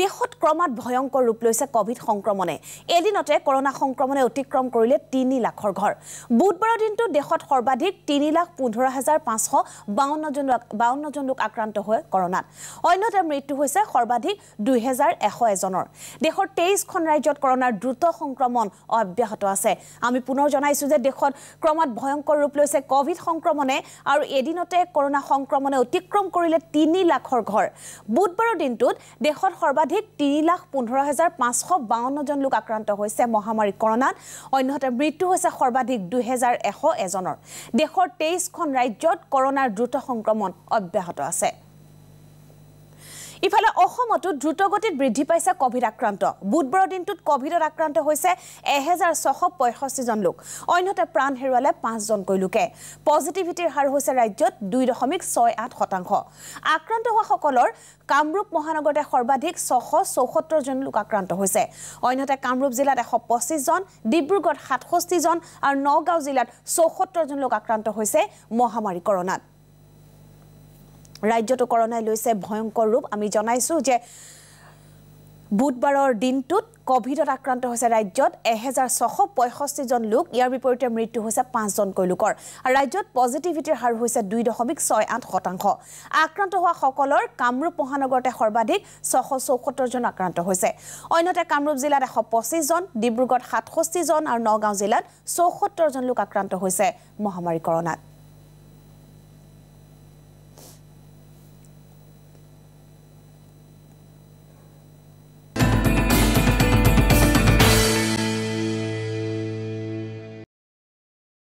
দেশত ক্ৰমাৎ ভয়ংকৰ ৰূপ লৈছে কভিড সংক্ৰমণে এদিনতে কৰোণা সংক্ৰমণে অতিক্ৰম কৰিলে তিনি লাখৰ ঘৰ বুধবাৰৰ দিনটো দেশত সৰ্বাধিক তিনি লাখ পোন্ধৰ হাজাৰ পাঁচশ বাৱন্নজন বাৱন্নজন লোক আক্ৰান্ত হয় কৰোণাত অন্যতে মৃত্যু হৈছে সৰ্বাধিক দুহেজাৰ এশ এজনৰ দেশৰ তেইছখন ৰাজ্যত কৰোণাৰ দ্ৰুত সংক্ৰমণ অব্যাহত আছে আমি পুনৰ জনাইছোঁ যে দেশত ক্ৰমাৎ ভয়ংকৰ ৰূপ লৈছে কভিড সংক্ৰমণে আৰু এদিনতে কৰোণা সংক্ৰমণে অতিক্ৰম কৰিলে তিনি লাখৰ ঘৰ বুধবাৰৰ দিনটোত দেশত দেশত সৰ্বাধিক তিনি লাখ পোন্ধৰ হাজাৰ পাঁচশ বাৱন্নজন লোক আক্ৰান্ত হৈছে মহামাৰী কৰণাত অন্যহাতে মৃত্যু হৈছে সৰ্বাধিক দুহেজাৰ এশ এজনৰ দেশৰ তেইছখন ৰাজ্যত কৰণাৰ দ্ৰুত সংক্ৰমণ অব্যাহত আছে ইফালে অসমতো দ্ৰুতগতিত বৃদ্ধি পাইছে কভিড আক্ৰান্ত বুধবাৰৰ দিনটোত কভিডত আক্ৰান্ত হৈছে এহেজাৰ ছশ পঁয়ষষ্ঠিজন লোক অন্যতে প্ৰাণ হেৰুৱালে পাঁচজনকৈ লোকে পজিটিভিটিৰ হাৰ হৈছে ৰাজ্যত দুই দশমিক ছয় আঠ শতাংশ আক্ৰান্ত হোৱাসকলৰ কামৰূপ মহানগৰতে সৰ্বাধিক ছশ চৌসত্তৰজন লোক আক্ৰান্ত হৈছে অন্যতে কামৰূপ জিলাত এশ পঁচিছজন ডিব্ৰুগড়ত সাতষষ্ঠিজন আৰু নগাঁও জিলাত চৌসত্তৰজন লোক আক্ৰান্ত হৈছে মহামাৰী কৰনাত ৰাজ্যটো কৰণাই লৈছে ভয়ংকৰ ৰূপ আমি জনাইছোঁ যে বুধবাৰৰ দিনটোত কভিডত আক্ৰান্ত হৈছে ৰাজ্যত এহেজাৰ ছশ পঁয়ষষ্ঠিজন লোক ইয়াৰ বিপৰীতে মৃত্যু হৈছে পাঁচজনকৈ লোকৰ আৰু ৰাজ্যত পজিটিভিটিৰ হাৰ হৈছে দুই দশমিক ছয় আঠ শতাংশ আক্ৰান্ত হোৱাসকলৰ কামৰূপ মহানগৰতে সৰ্বাধিক ছশ চৌসত্তৰজন আক্ৰান্ত হৈছে অন্যতে কামৰূপ জিলাত এশ পঁচিছজন ডিব্ৰুগড়ত সাতষষ্ঠিজন আৰু নগাঁও জিলাত চৌসত্তৰজন লোক আক্ৰান্ত হৈছে মহামাৰী কৰণাত